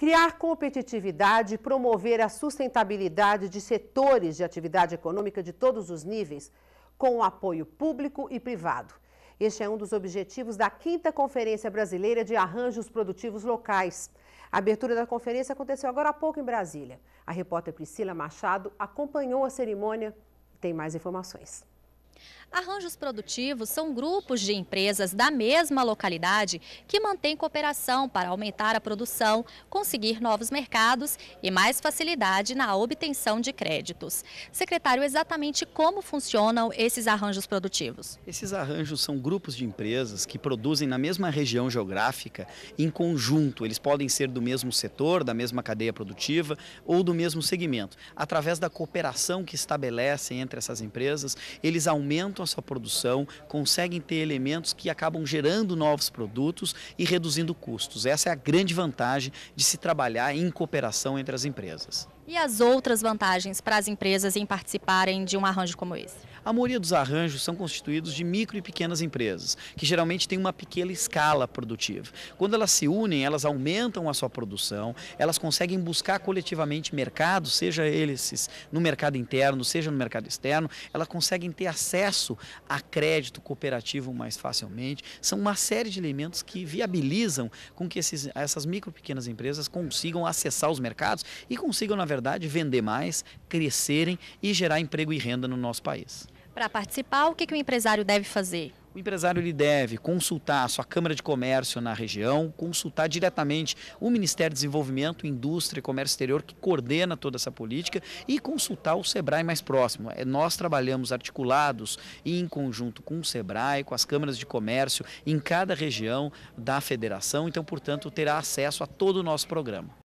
Criar competitividade e promover a sustentabilidade de setores de atividade econômica de todos os níveis, com apoio público e privado. Este é um dos objetivos da 5 Conferência Brasileira de Arranjos Produtivos Locais. A abertura da conferência aconteceu agora há pouco em Brasília. A repórter Priscila Machado acompanhou a cerimônia e tem mais informações. Arranjos produtivos são grupos de empresas da mesma localidade que mantêm cooperação para aumentar a produção, conseguir novos mercados e mais facilidade na obtenção de créditos. Secretário, exatamente como funcionam esses arranjos produtivos? Esses arranjos são grupos de empresas que produzem na mesma região geográfica em conjunto. Eles podem ser do mesmo setor, da mesma cadeia produtiva ou do mesmo segmento. Através da cooperação que estabelecem entre essas empresas, eles aumentam aumentam a sua produção, conseguem ter elementos que acabam gerando novos produtos e reduzindo custos. Essa é a grande vantagem de se trabalhar em cooperação entre as empresas. E as outras vantagens para as empresas em participarem de um arranjo como esse? A maioria dos arranjos são constituídos de micro e pequenas empresas, que geralmente têm uma pequena escala produtiva. Quando elas se unem, elas aumentam a sua produção, elas conseguem buscar coletivamente mercado seja eles no mercado interno, seja no mercado externo, elas conseguem ter acesso acesso a crédito cooperativo mais facilmente. São uma série de elementos que viabilizam com que esses, essas micro pequenas empresas consigam acessar os mercados e consigam, na verdade, vender mais, crescerem e gerar emprego e renda no nosso país. Para participar, o que, que o empresário deve fazer? O empresário ele deve consultar a sua Câmara de Comércio na região, consultar diretamente o Ministério de Desenvolvimento, Indústria e Comércio Exterior, que coordena toda essa política, e consultar o SEBRAE mais próximo. É, nós trabalhamos articulados e em conjunto com o SEBRAE, com as câmaras de comércio em cada região da federação, então, portanto, terá acesso a todo o nosso programa.